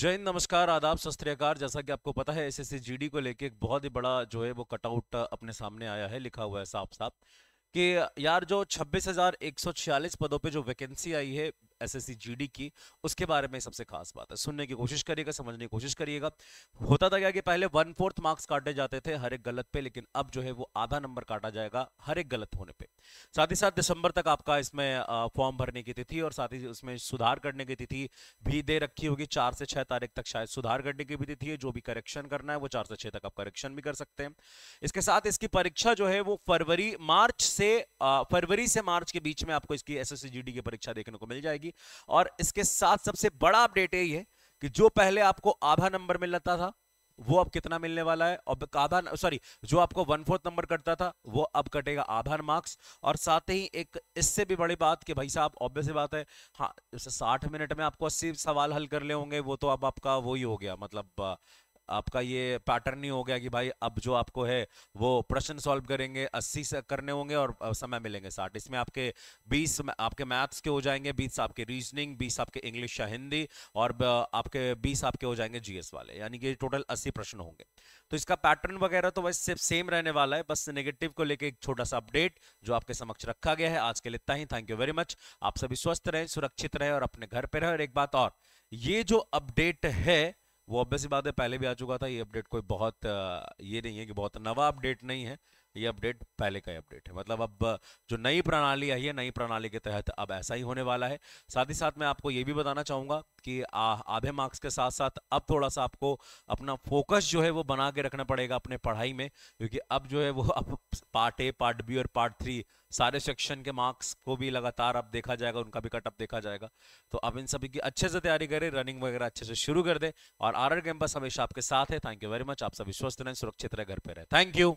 जय हिंद नमस्कार आदाब शस्त्रकार जैसा कि आपको पता है एसएससी जीडी को लेके एक बहुत ही बड़ा जो है वो कटआउट अपने सामने आया है लिखा हुआ है साफ साफ कि यार जो 26,146 पदों पे जो वैकेंसी आई है एसएससी जीडी की उसके बारे में सबसे खास बात है सुनने की कोशिश करिएगा समझने की कोशिश करिएगा होता था क्या कि पहले वन फोर्थ मार्क्स काटे जाते थे हर एक गलत पे लेकिन अब जो है वो आधा नंबर काटा जाएगा हर एक गलत होने पर साथ ही साथ दिसंबर तक आपका इसमें फॉर्म भरने की तिथि और साथ ही उसमें सुधार करने की तिथि भी दे रखी होगी चार से छह तारीख तक शायद सुधार करने की भी तिथि है जो भी करेक्शन करना है वो चार से छह तक आप करेक्शन भी कर सकते हैं इसके साथ इसकी परीक्षा जो है वो फरवरी मार्च से फरवरी से मार्च के बीच में आपको इसकी एस एस की परीक्षा देखने को मिल जाएगी और इसके साथ सबसे बड़ा अपडेट यही है कि जो पहले आपको आधा नंबर मिल था वो अब कितना मिलने वाला है और आधा सॉरी जो आपको वन फोर्थ नंबर कटता था वो अब कटेगा आधा मार्क्स और साथ ही एक इससे भी बड़ी बात कि भाई साहब ऑब्वियस बात है हाँ जैसे साठ मिनट में आपको अस्सी सवाल हल कर ले होंगे वो तो अब आपका वही हो गया मतलब आपका ये पैटर्न नहीं हो गया कि भाई अब जो आपको है वो प्रश्न सॉल्व करेंगे अस्सी से करने होंगे और समय मिलेंगे साठ इसमें आपके बीस आपके मैथ्स के हो जाएंगे बीस आपके रीजनिंग बीस आपके इंग्लिश या हिंदी और आपके बीस आपके हो जाएंगे जीएस वाले यानी कि टोटल अस्सी प्रश्न होंगे तो इसका पैटर्न वगैरह तो वैसे सिर्फ सेम रहने वाला है बस नेगेटिव को लेकर एक छोटा सा अपडेट जो आपके समक्ष रखा गया है आज के लिए इतना ही थैंक यू वेरी मच आप सभी स्वस्थ रहें सुरक्षित रहें और अपने घर पर रहें और एक बात और ये जो अपडेट है वो ऑब्वियस बात है पहले भी आ चुका था ये अपडेट कोई बहुत ये नहीं है कि बहुत नवा अपडेट नहीं है ये अपडेट पहले का ही अपडेट है मतलब अब जो नई प्रणाली आई है नई प्रणाली के तहत अब ऐसा ही होने वाला है साथ ही साथ मैं आपको ये भी बताना चाहूँगा कि आधे मार्क्स के साथ साथ अब थोड़ा सा आपको अपना फोकस जो है वो बना के रखना पड़ेगा अपने पढ़ाई में क्योंकि अब जो है वो अब पार्ट ए पार्ट बी और पार्ट थ्री सारे सेक्शन के मार्क्स को भी लगातार अब देखा जाएगा उनका भी कटअप देखा जाएगा तो आप इन सभी की अच्छे से तैयारी करें रनिंग वगैरह अच्छे से शुरू कर दें और आर आर कैंपस हमेशा आपके साथ है थैंक यू वेरी मच आप सभी स्वस्थ रहें सुरक्षित रहे घर पे रहे थैंक यू